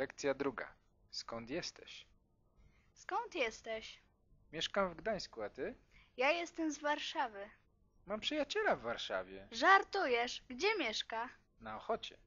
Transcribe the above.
Lekcja druga. Skąd jesteś? Skąd jesteś? Mieszkam w Gdańsku, a ty? Ja jestem z Warszawy. Mam przyjaciela w Warszawie. Żartujesz? Gdzie mieszka? Na Ochocie.